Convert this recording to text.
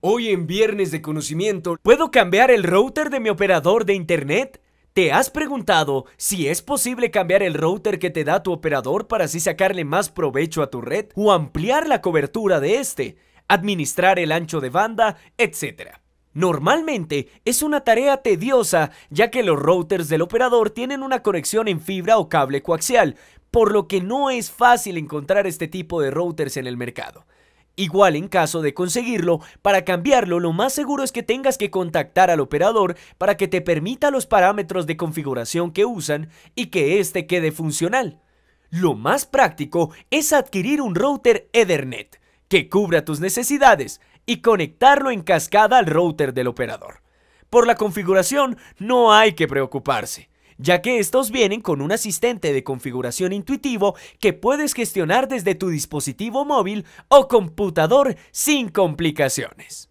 Hoy en Viernes de Conocimiento, ¿puedo cambiar el router de mi operador de internet? ¿Te has preguntado si es posible cambiar el router que te da tu operador para así sacarle más provecho a tu red o ampliar la cobertura de este, administrar el ancho de banda, Etc. Normalmente es una tarea tediosa ya que los routers del operador tienen una conexión en fibra o cable coaxial, por lo que no es fácil encontrar este tipo de routers en el mercado. Igual en caso de conseguirlo, para cambiarlo lo más seguro es que tengas que contactar al operador para que te permita los parámetros de configuración que usan y que éste quede funcional. Lo más práctico es adquirir un router Ethernet que cubra tus necesidades y conectarlo en cascada al router del operador. Por la configuración no hay que preocuparse ya que estos vienen con un asistente de configuración intuitivo que puedes gestionar desde tu dispositivo móvil o computador sin complicaciones.